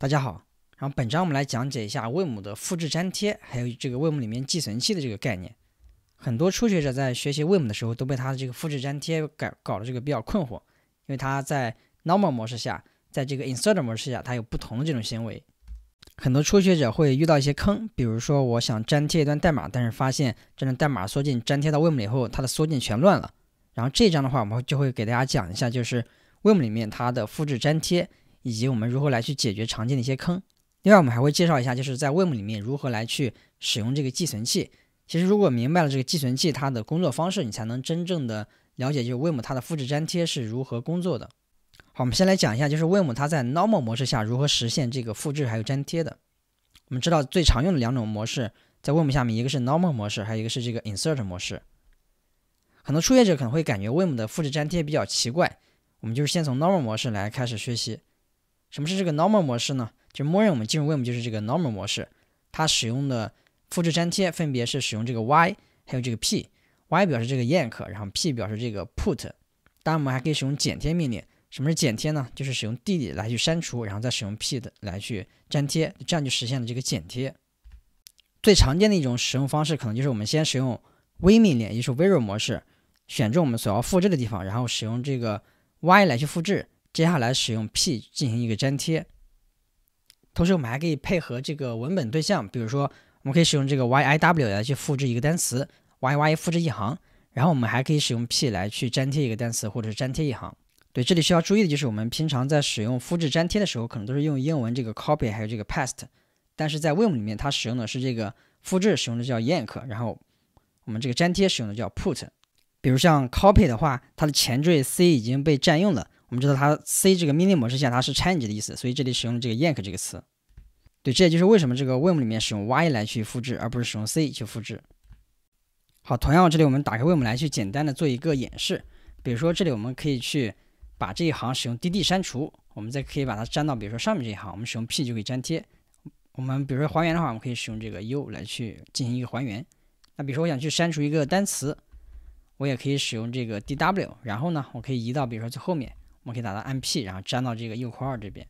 大家好，然后本章我们来讲解一下 Vim 的复制粘贴，还有这个 Vim 里面寄存器的这个概念。很多初学者在学习 Vim 的时候，都被它的这个复制粘贴搞搞的这个比较困惑，因为它在 Normal 模式下，在这个 Insert 模式下，它有不同的这种行为。很多初学者会遇到一些坑，比如说我想粘贴一段代码，但是发现这段代码缩进粘贴到 Vim 里后，它的缩进全乱了。然后这章的话，我们就会给大家讲一下，就是 Vim 里面它的复制粘贴。以及我们如何来去解决常见的一些坑。另外，我们还会介绍一下，就是在 w i m 里面如何来去使用这个寄存器。其实，如果明白了这个寄存器它的工作方式，你才能真正的了解就是 w i m 它的复制粘贴是如何工作的。好，我们先来讲一下，就是 w i m 它在 Normal 模式下如何实现这个复制还有粘贴的。我们知道最常用的两种模式在 w i m 下面，一个是 Normal 模式，还有一个是这个 Insert 模式。很多初学者可能会感觉 w i m 的复制粘贴比较奇怪，我们就是先从 Normal 模式来开始学习。什么是这个 normal 模式呢？就默认我们进入 Vim 就是这个 normal 模式，它使用的复制粘贴分别是使用这个 y，还有这个 p。y 表示这个 yank，然后 p 表示这个 put。当然我们还可以使用剪贴命令。什么是剪贴呢？就是使用 d 来去删除，然后再使用 p 的来去粘贴，这样就实现了这个剪贴。最常见的一种使用方式，可能就是我们先使用 v 命令，也就是 viro 模式，选中我们所要复制的地方，然后使用这个 y 来去复制。接下来使用 P 进行一个粘贴。同时，我们还可以配合这个文本对象，比如说，我们可以使用这个 YIW 来去复制一个单词，YY 复制一行。然后，我们还可以使用 P 来去粘贴一个单词，或者是粘贴一行。对，这里需要注意的就是，我们平常在使用复制粘贴的时候，可能都是用英文这个 Copy，还有这个 Paste。但是在 Vim 里面，它使用的是这个复制使用的叫 Yank，然后我们这个粘贴使用的叫 Put。比如像 Copy 的话，它的前缀 C 已经被占用了。我们知道它 C 这个命令模式下它是 change 的意思，所以这里使用了这个 yank 这个词。对，这也就是为什么这个 Vim 里面使用 y 来去复制，而不是使用 c 去复制。好，同样这里我们打开 Vim 来去简单的做一个演示。比如说这里我们可以去把这一行使用 dd 删除，我们再可以把它粘到比如说上面这一行，我们使用 p 就可以粘贴。我们比如说还原的话，我们可以使用这个 u 来去进行一个还原。那比如说我想去删除一个单词，我也可以使用这个 dw，然后呢，我可以移到比如说最后面。我们可以打到按 P，然后粘到这个右括号这边。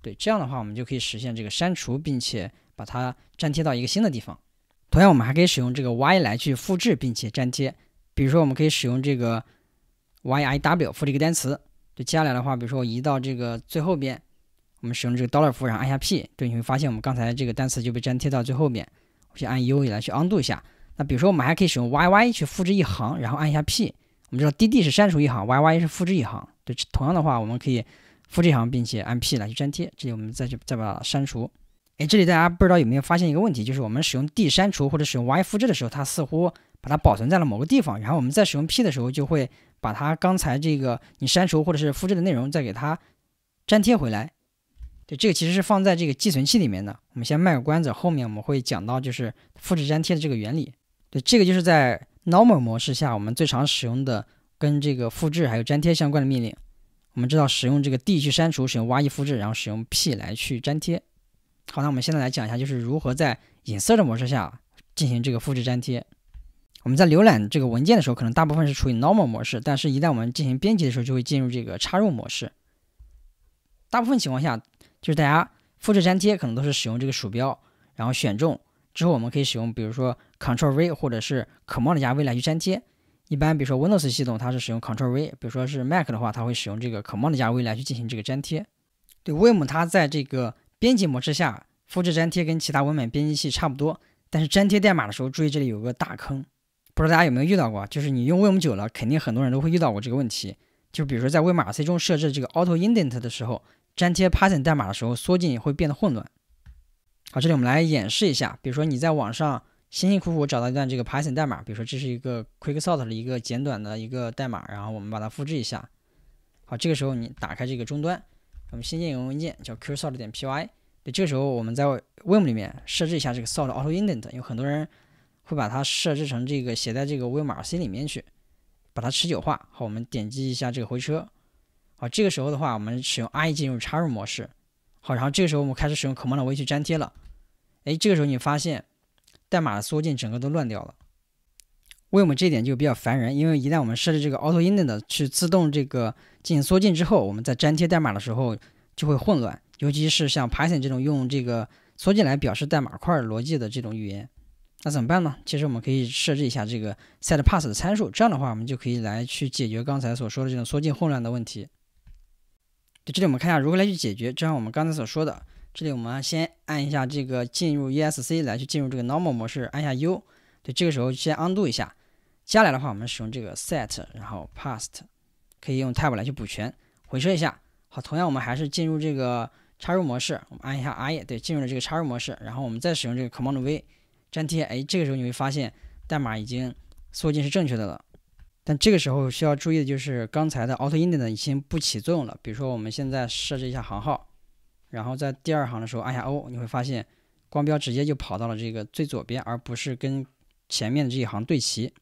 对，这样的话我们就可以实现这个删除，并且把它粘贴到一个新的地方。同样，我们还可以使用这个 Y 来去复制，并且粘贴。比如说，我们可以使用这个 Y I W 复制一个单词。就接下来的话，比如说我移到这个最后边，我们使用这个 Dollar 符，然后按下 P。对，你会发现我们刚才这个单词就被粘贴到最后边。我先按 U 来去 Undo 一下。那比如说，我们还可以使用 Y Y 去复制一行，然后按一下 P。我们知道 D D 是删除一行，Y Y 是复制一行。对，同样的话，我们可以复制一行，并且按 P 来去粘贴。这里我们再去再把它删除。哎，这里大家不知道有没有发现一个问题，就是我们使用 D 删除或者使用 Y 复制的时候，它似乎把它保存在了某个地方，然后我们在使用 P 的时候，就会把它刚才这个你删除或者是复制的内容再给它粘贴回来。对，这个其实是放在这个寄存器里面的。我们先卖个关子，后面我们会讲到就是复制粘贴的这个原理。对，这个就是在 Normal 模式下我们最常使用的。跟这个复制还有粘贴相关的命令，我们知道使用这个 D 去删除，使用 Y 一复制，然后使用 P 来去粘贴。好，那我们现在来讲一下，就是如何在 Insert 模式下进行这个复制粘贴。我们在浏览这个文件的时候，可能大部分是处于 Normal 模式，但是一旦我们进行编辑的时候，就会进入这个插入模式。大部分情况下，就是大家复制粘贴可能都是使用这个鼠标，然后选中之后，我们可以使用比如说 Control V 或者是 Command 加 V 来去粘贴。一般，比如说 Windows 系统，它是使用 Control V；，比如说是 Mac 的话，它会使用这个 Command 加 V 来去进行这个粘贴。对 w i m 它在这个编辑模式下，复制粘贴跟其他文本编辑器差不多。但是粘贴代码的时候，注意这里有个大坑，不知道大家有没有遇到过？就是你用 w i m 久了，肯定很多人都会遇到过这个问题。就比如说在 w i m c 中设置这个 autoindent 的时候，粘贴 Python 代码的时候，缩进也会变得混乱。好，这里我们来演示一下，比如说你在网上。辛辛苦苦找到一段这个 Python 代码，比如说这是一个 Quick Sort 的一个简短的一个代码，然后我们把它复制一下。好，这个时候你打开这个终端，我们新建一个文件叫 Quick Sort 点 py。对，这个时候我们在 Vim 里面设置一下这个 Sort Auto Indent，有很多人会把它设置成这个写在这个 Vimrc 里面去，把它持久化。好，我们点击一下这个回车。好，这个时候的话，我们使用 I 进入插入模式。好，然后这个时候我们开始使用 Command V 去粘贴了。哎，这个时候你发现。代码的缩进整个都乱掉了，为我们这点就比较烦人，因为一旦我们设置这个 auto indent 去自动这个进行缩进之后，我们在粘贴代码的时候就会混乱，尤其是像 Python 这种用这个缩进来表示代码块逻辑的这种语言，那怎么办呢？其实我们可以设置一下这个 set pass 的参数，这样的话我们就可以来去解决刚才所说的这种缩进混乱的问题。就这里我们看一下如何来去解决，就像我们刚才所说的。这里我们先按一下这个进入 ESC 来去进入这个 Normal 模式，按下 U，对，这个时候先 Undo 一下。接下来的话，我们使用这个 Set，然后 p a s t 可以用 Tab 来去补全，回车一下。好，同样我们还是进入这个插入模式，我们按一下 I，对，进入了这个插入模式。然后我们再使用这个 Command V 粘贴，哎，这个时候你会发现代码已经缩进是正确的了。但这个时候需要注意的就是刚才的 AutoIndent 已经不起作用了。比如说我们现在设置一下行号。然后在第二行的时候按下 O，你会发现光标直接就跑到了这个最左边，而不是跟前面的这一行对齐。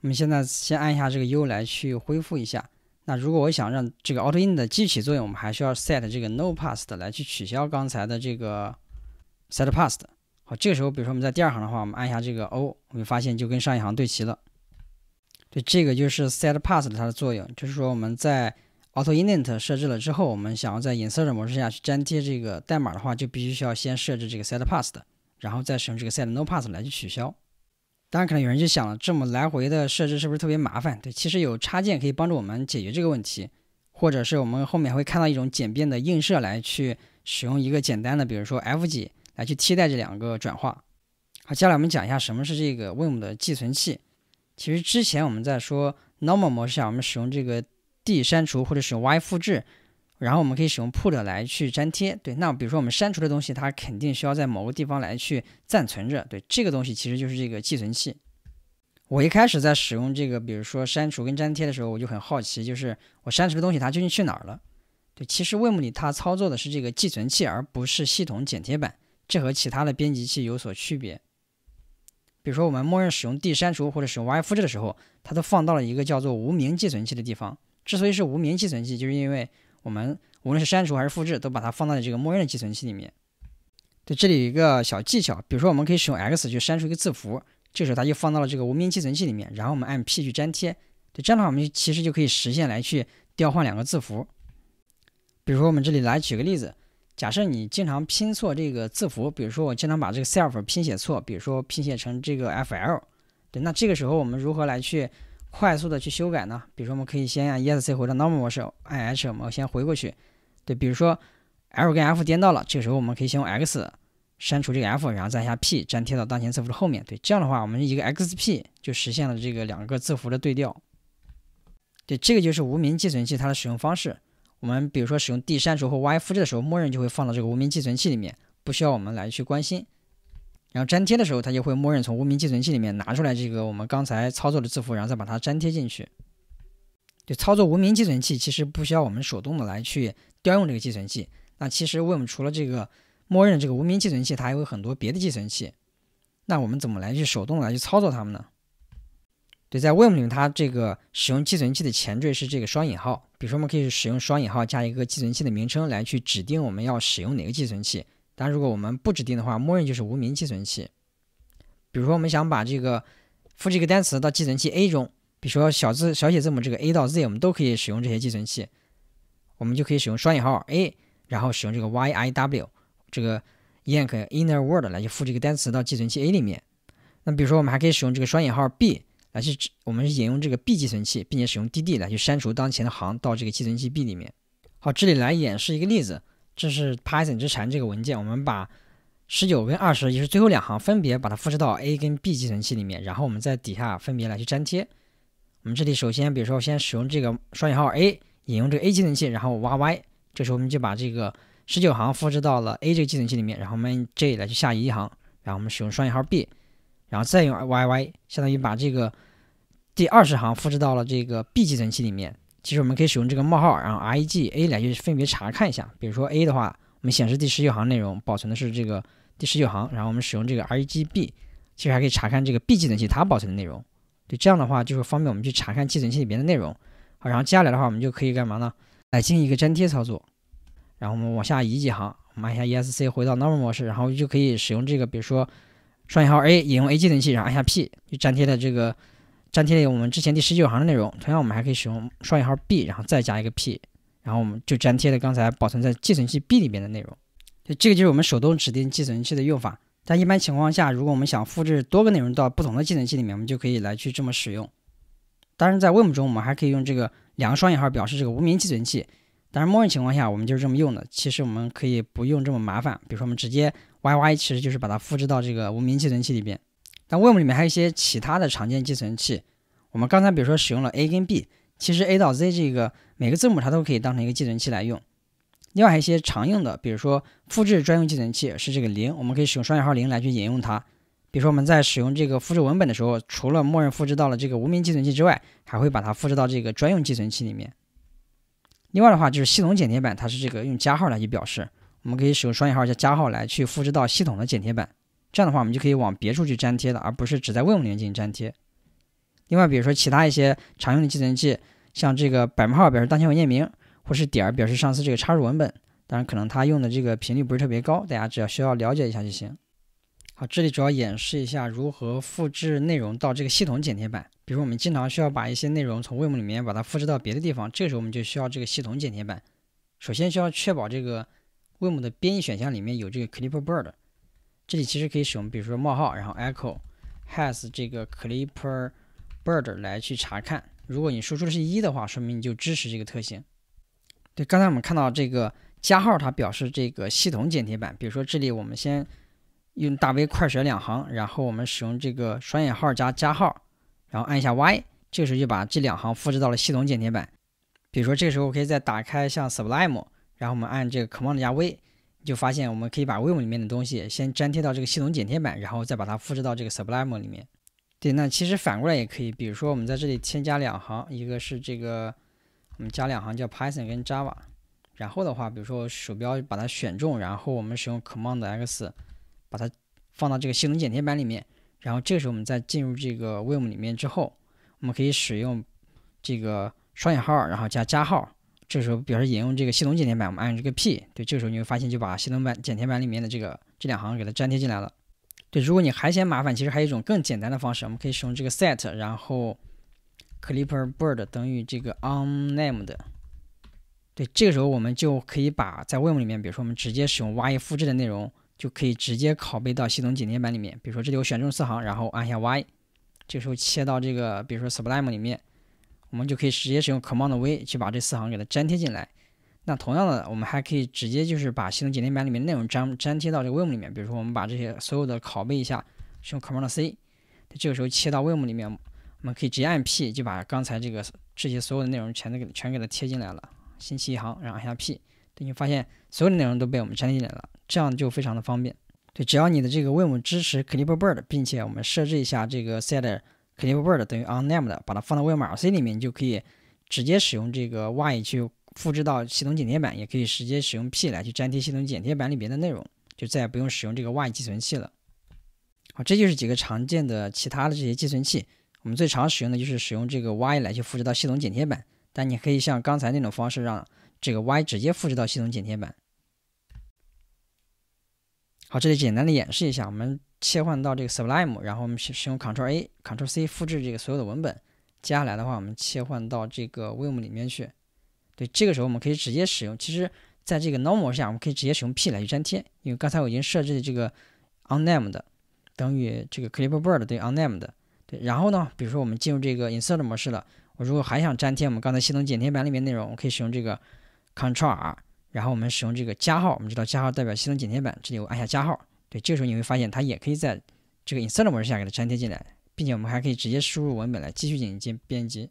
我们现在先按一下这个 U 来去恢复一下。那如果我想让这个 auto i n 的 e 起作用，我们还需要 set 这个 no past 来去取消刚才的这个 set past。好，这个时候比如说我们在第二行的话，我们按下这个 O，我们发现就跟上一行对齐了。对，这个就是 set past 它的作用，就是说我们在 a u t o i n i e t 设置了之后，我们想要在 Insert 模式下去粘贴这个代码的话，就必须需要先设置这个 Set Past，然后再使用这个 Set No Past 来去取消。当然，可能有人就想了，这么来回的设置是不是特别麻烦？对，其实有插件可以帮助我们解决这个问题，或者是我们后面会看到一种简便的映射来去使用一个简单的，比如说 F 几来去替代这两个转化。好，接下来我们讲一下什么是这个 w i m 的寄存器。其实之前我们在说 Normal 模式下，我们使用这个。D 删除或者是 Y 复制，然后我们可以使用 Put 来去粘贴。对，那比如说我们删除的东西，它肯定需要在某个地方来去暂存着。对，这个东西其实就是这个寄存器。我一开始在使用这个，比如说删除跟粘贴的时候，我就很好奇，就是我删除的东西它究竟去哪儿了？对，其实 w i m 里它操作的是这个寄存器，而不是系统剪贴板，这和其他的编辑器有所区别。比如说我们默认使用 D 删除或者是 Y 复制的时候，它都放到了一个叫做无名寄存器的地方。之所以是无名寄存器，就是因为我们无论是删除还是复制，都把它放在了这个默认的寄存器里面。对，这里有一个小技巧，比如说我们可以使用 X 去删除一个字符，这时候它就放到了这个无名寄存器里面。然后我们按 P 去粘贴，对，这样的话我们其实就可以实现来去调换两个字符。比如说我们这里来举个例子，假设你经常拼错这个字符，比如说我经常把这个 self 拼写错，比如说拼写成这个 f l。对，那这个时候我们如何来去？快速的去修改呢？比如说我们可以先按 E S C 回到 n o r m a l 模式，I H 我们先回过去。对，比如说 L 跟 F 颠倒了，这个时候我们可以先用 X 删除这个 F，然后再下 P 粘贴到当前字符的后面。对，这样的话我们一个 X P 就实现了这个两个字符的对调。对，这个就是无名寄存器它的使用方式。我们比如说使用 D 删除或 Y 复制的时候，默认就会放到这个无名寄存器里面，不需要我们来去关心。然后粘贴的时候，它就会默认从无名寄存器里面拿出来这个我们刚才操作的字符，然后再把它粘贴进去。就操作无名寄存器其实不需要我们手动的来去调用这个寄存器。那其实 vim 除了这个默认这个无名寄存器，它还有很多别的寄存器。那我们怎么来去手动来去操作它们呢？对，在 vim 里面，它这个使用寄存器的前缀是这个双引号。比如说，我们可以使用双引号加一个寄存器的名称来去指定我们要使用哪个寄存器。但如果我们不指定的话，默认就是无名寄存器。比如说，我们想把这个复制一个单词到寄存器 A 中，比如说小字、小写字母这个 A 到 Z，我们都可以使用这些寄存器。我们就可以使用双引号 A，然后使用这个 YIW 这个 Yank Inner Word 来去复制一个单词到寄存器 A 里面。那比如说，我们还可以使用这个双引号 B 来去我们引用这个 B 寄存器，并且使用 DD 来去删除当前的行到这个寄存器 B 里面。好，这里来演示一个例子。这是 Python 之禅这个文件，我们把十九跟二十，也就是最后两行，分别把它复制到 A 跟 B 计存器里面，然后我们在底下分别来去粘贴。我们这里首先，比如说先使用这个双引号 A 引用这个 A 计存器，然后 yy，这时候我们就把这个十九行复制到了 A 这个计存器里面，然后我们这里来去下移一行，然后我们使用双引号 B，然后再用 yy，相当于把这个第二十行复制到了这个 B 计存器里面。其实我们可以使用这个冒号，然后 reg a 来去分别查看一下。比如说 a 的话，我们显示第十九行内容，保存的是这个第十九行。然后我们使用这个 reg b，其实还可以查看这个 b 计算器它保存的内容。对这样的话，就是方便我们去查看寄存器里边的内容。好，然后接下来的话，我们就可以干嘛呢？来进行一个粘贴操作。然后我们往下移几行，我们按一下 esc 回到 n o r m a l 模式，然后就可以使用这个，比如说双引号 a 引用 a 记忆器，然后按下 p 就粘贴在这个。粘贴了我们之前第十九行的内容。同样，我们还可以使用双引号 B，然后再加一个 P，然后我们就粘贴了刚才保存在寄存器 B 里面的内容。就这个就是我们手动指定寄存器的用法。但一般情况下，如果我们想复制多个内容到不同的寄存器里面，我们就可以来去这么使用。当然，在 Vim 中，我们还可以用这个两个双引号表示这个无名寄存器。但是默认情况下，我们就是这么用的。其实我们可以不用这么麻烦，比如说我们直接 yy，其实就是把它复制到这个无名寄存器里边。那 o r 们里面还有一些其他的常见寄存器，我们刚才比如说使用了 A 跟 B，其实 A 到 Z 这个每个字母它都可以当成一个寄存器来用。另外还有一些常用的，比如说复制专用寄存器是这个零，我们可以使用双引号零来去引用它。比如说我们在使用这个复制文本的时候，除了默认复制到了这个无名寄存器之外，还会把它复制到这个专用寄存器里面。另外的话就是系统剪贴板，它是这个用加号来去表示，我们可以使用双引号加加号来去复制到系统的剪贴板。这样的话，我们就可以往别处去粘贴了，而不是只在 Vim 里面进行粘贴。另外，比如说其他一些常用的计算器，像这个百分号表示当前文件名，或是点儿表示上次这个插入文本。当然，可能它用的这个频率不是特别高，大家只要需要了解一下就行。好，这里主要演示一下如何复制内容到这个系统剪贴板。比如，我们经常需要把一些内容从 Vim 里面把它复制到别的地方，这时候我们就需要这个系统剪贴板。首先需要确保这个 Vim 的编译选项里面有这个 Clipboard。这里其实可以使用，比如说冒号，然后 echo has 这个 clipper bird 来去查看。如果你输出的是一的话，说明你就支持这个特性。对，刚才我们看到这个加号，它表示这个系统剪贴板。比如说这里我们先用大 V 快选两行，然后我们使用这个双引号加加号，然后按一下 Y，这个时候就把这两行复制到了系统剪贴板。比如说这个时候我可以再打开像 Sublime，然后我们按这个 Command 加 V。就发现我们可以把 Vim 里面的东西先粘贴到这个系统剪贴板，然后再把它复制到这个 Sublime 里面。对，那其实反过来也可以，比如说我们在这里添加两行，一个是这个，我们加两行叫 Python 跟 Java。然后的话，比如说鼠标把它选中，然后我们使用 Command X 把它放到这个系统剪贴板里面。然后这个时候我们再进入这个 Vim 里面之后，我们可以使用这个双引号，然后加加号。这时候表示引用这个系统剪贴板，我们按这个 P。对，这个时候你会发现就把系统板剪贴板里面的这个这两行给它粘贴进来了。对，如果你还嫌麻烦，其实还有一种更简单的方式，我们可以使用这个 set，然后 clipper bird 等于这个 u n name d 对，这个时候我们就可以把在 w i m 里面，比如说我们直接使用 y 复制的内容，就可以直接拷贝到系统剪贴板里面。比如说这里我选中四行，然后按下 y，这时候切到这个比如说 sublime 里面。我们就可以直接使用 Command V 去把这四行给它粘贴进来。那同样的，我们还可以直接就是把系统剪贴板里面内容粘粘贴到这个 Vim 里面。比如说，我们把这些所有的拷贝一下，使用 Command C。这个时候切到 Vim 里面，我们可以直接按 P 就把刚才这个这些所有的内容全都给全给它贴进来了。星期一行，然后按下 P，对，你发现所有的内容都被我们粘进来了，这样就非常的方便。对，只要你的这个 Vim 支持 Clipboard，并且我们设置一下这个 Set。c l i p o r d 等于 Unamed n 的，把它放到未码 C 里面，就可以直接使用这个 Y 去复制到系统剪贴板，也可以直接使用 P 来去粘贴系统剪贴板里边的内容，就再也不用使用这个 Y 寄存器了。好，这就是几个常见的其他的这些寄存器，我们最常使用的就是使用这个 Y 来去复制到系统剪贴板，但你可以像刚才那种方式让这个 Y 直接复制到系统剪贴板。好，这里简单的演示一下，我们。切换到这个 Sublime，然后我们使使用 c t r l A、c t r l C 复制这个所有的文本。接下来的话，我们切换到这个 Vim 里面去。对，这个时候我们可以直接使用。其实，在这个 Normal 模式下，我们可以直接使用 P 来去粘贴，因为刚才我已经设置的这个 Unnamed 等于这个 Clipboard 对，Unnamed 对，然后呢，比如说我们进入这个 Insert 模式了，我如果还想粘贴我们刚才系统剪贴板里面内容，我可以使用这个 c t r l R，然后我们使用这个加号，我们知道加号代表系统剪贴板，这里我按下加号。对，这个时候你会发现它也可以在这个 insert 的模式下给它粘贴进来，并且我们还可以直接输入文本来继续进行编辑。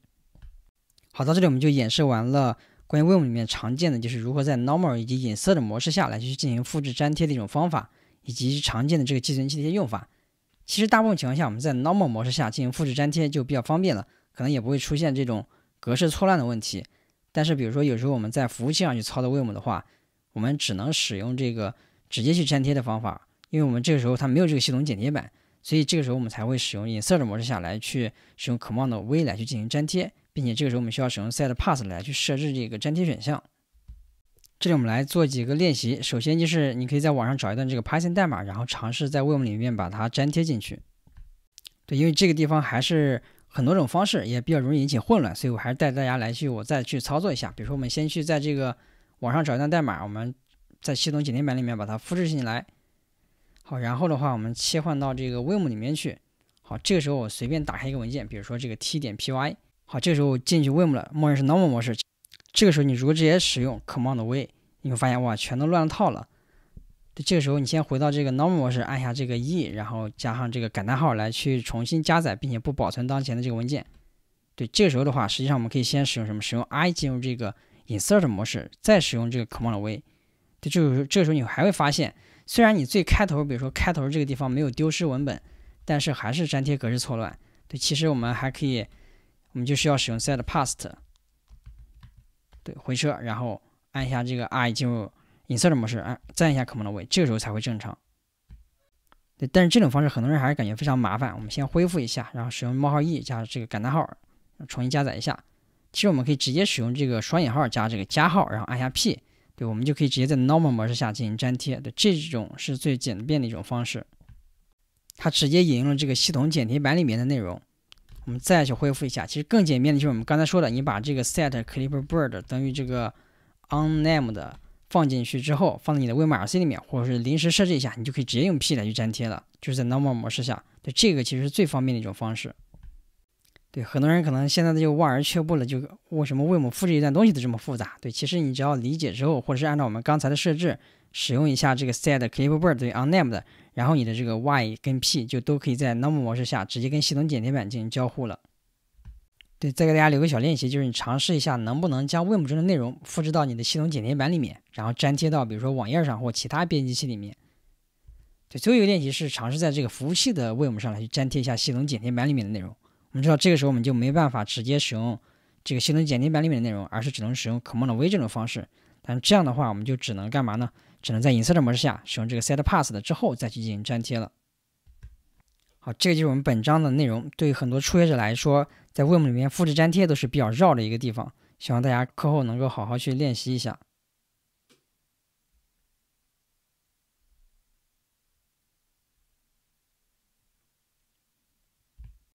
好，到这里我们就演示完了关于 v i m 里面常见的就是如何在 normal 以及 insert 的模式下来去进行复制粘贴的一种方法，以及常见的这个寄存器的一些用法。其实大部分情况下我们在 normal 模式下进行复制粘贴就比较方便了，可能也不会出现这种格式错乱的问题。但是比如说有时候我们在服务器上去操作 v i m 的话，我们只能使用这个直接去粘贴的方法。因为我们这个时候它没有这个系统剪贴板，所以这个时候我们才会使用 insert 模式下来去使用 command v 来去进行粘贴，并且这个时候我们需要使用 set pass 来去设置这个粘贴选项。这里我们来做几个练习，首先就是你可以在网上找一段这个 Python 代码，然后尝试在 vim 里面把它粘贴进去。对，因为这个地方还是很多种方式，也比较容易引起混乱，所以我还是带大家来去我再去操作一下。比如说，我们先去在这个网上找一段代码，我们在系统剪贴板里面把它复制进来。好，然后的话，我们切换到这个 Vim 里面去。好，这个时候我随便打开一个文件，比如说这个 t 点 py。好，这个时候进去 Vim 了，默认是 Normal 模式。这个时候你如果直接使用 Command V，你会发现哇，全都乱套了。对，这个时候你先回到这个 Normal 模式，按下这个 E，然后加上这个感叹号来去重新加载，并且不保存当前的这个文件。对，这个时候的话，实际上我们可以先使用什么？使用 I 进入这个 Insert 模式，再使用这个 Command V。对，就是这个时候你还会发现。虽然你最开头，比如说开头这个地方没有丢失文本，但是还是粘贴格式错乱。对，其实我们还可以，我们就是要使用 set past，对，回车，然后按一下这个 I 进入 insert 模式，按再一下 c 空格的位 v 这时候才会正常。对，但是这种方式很多人还是感觉非常麻烦。我们先恢复一下，然后使用冒号 e 加这个感叹号，重新加载一下。其实我们可以直接使用这个双引号加这个加号，然后按下 P。对，我们就可以直接在 normal 模式下进行粘贴。对，这种是最简便的一种方式，它直接引用了这个系统剪贴板里面的内容。我们再去恢复一下，其实更简便的就是我们刚才说的，你把这个 set clipboard 等于这个 u n name d 放进去之后，放在你的 vimrc 里面，或者是临时设置一下，你就可以直接用 p 来去粘贴了，就是在 normal 模式下。对，这个其实是最方便的一种方式。对，很多人可能现在就望而却步了，就为什么为我 i m 复制一段东西都这么复杂？对，其实你只要理解之后，或者是按照我们刚才的设置使用一下这个 Set clipboard 对于 Unnamed 然后你的这个 Y 跟 P 就都可以在 Normal 模式下直接跟系统剪贴板进行交互了。对，再给大家留个小练习，就是你尝试一下能不能将 Weim 中的内容复制到你的系统剪贴板里面，然后粘贴到比如说网页上或其他编辑器里面。对，最后一个练习是尝试在这个服务器的 w i m 上来去粘贴一下系统剪贴板里面的内容。我们知道这个时候我们就没办法直接使用这个系统简贴板里面的内容，而是只能使用 Command V 这种方式。但这样的话我们就只能干嘛呢？只能在 Insert 模式下使用这个 Set Pass 的之后再去进行粘贴了。好，这个就是我们本章的内容。对于很多初学者来说，在 w i m 里面复制粘贴都是比较绕的一个地方，希望大家课后能够好好去练习一下。